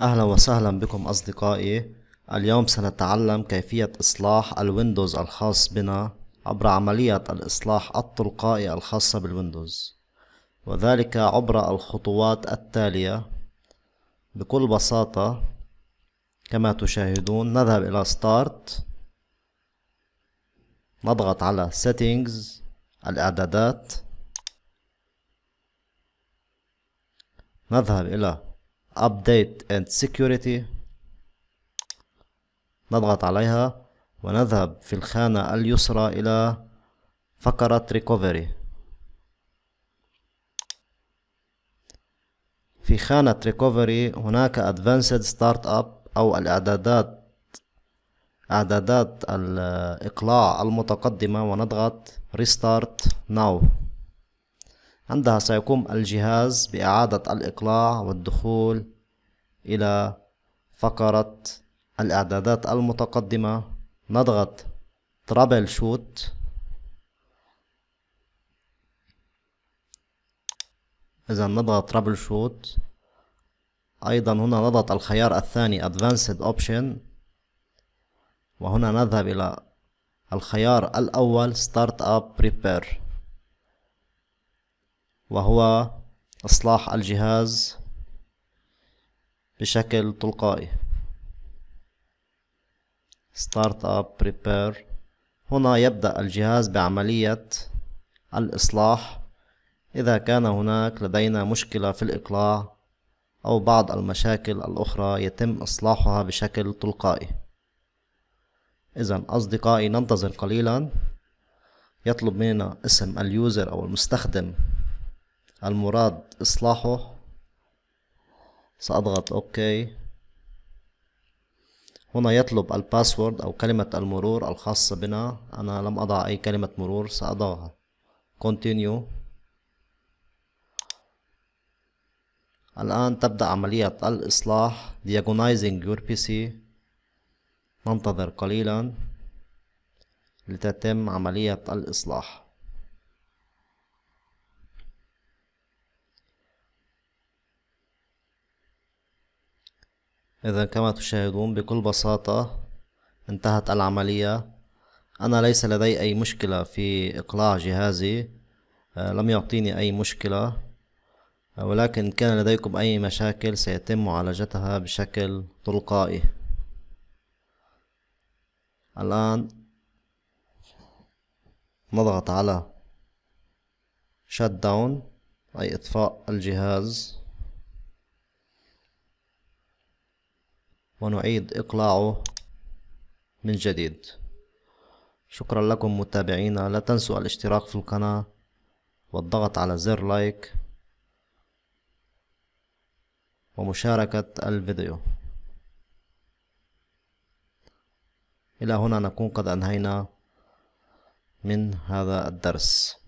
أهلا وسهلا بكم أصدقائي اليوم سنتعلم كيفية إصلاح الويندوز الخاص بنا عبر عملية الإصلاح التلقائي الخاصة بالويندوز وذلك عبر الخطوات التالية بكل بساطة كما تشاهدون نذهب إلى ستارت نضغط على Settings الإعدادات نذهب إلى update and security نضغط عليها ونذهب في الخانة اليسرى إلى فقرة recovery في خانة recovery هناك advanced startup أو الإعدادات إعدادات الإقلاع المتقدمة ونضغط restart now عندها سيقوم الجهاز بإعادة الإقلاع والدخول إلى فقرة الإعدادات المتقدمة نضغط ترابل شوت إذا نضغط ترابل شوت أيضا هنا نضغط الخيار الثاني Advanced Option وهنا نذهب إلى الخيار الأول Start Up Prepare وهو إصلاح الجهاز بشكل تلقائي Start up Prepare هنا يبدأ الجهاز بعملية الإصلاح إذا كان هناك لدينا مشكلة في الإقلاع أو بعض المشاكل الأخرى يتم إصلاحها بشكل تلقائي إذا أصدقائي ننتظر قليلا يطلب منا اسم اليوزر أو المستخدم المراد إصلاحه سأضغط أوكي هنا يطلب الباسورد أو كلمة المرور الخاصة بنا أنا لم أضع أي كلمة مرور سأضعها continue الآن تبدأ عملية الإصلاح diagonizing your PC ننتظر قليلا لتتم عملية الإصلاح إذا كما تشاهدون بكل بساطة انتهت العملية أنا ليس لدي أي مشكلة في إقلاع جهازي آه، لم يعطيني أي مشكلة آه، ولكن كان لديكم أي مشاكل سيتم معالجتها بشكل تلقائي الآن نضغط على شت داون أي إطفاء الجهاز ونعيد إقلاعه من جديد شكرا لكم متابعينا لا تنسوا الاشتراك في القناة والضغط على زر لايك ومشاركة الفيديو إلى هنا نكون قد أنهينا من هذا الدرس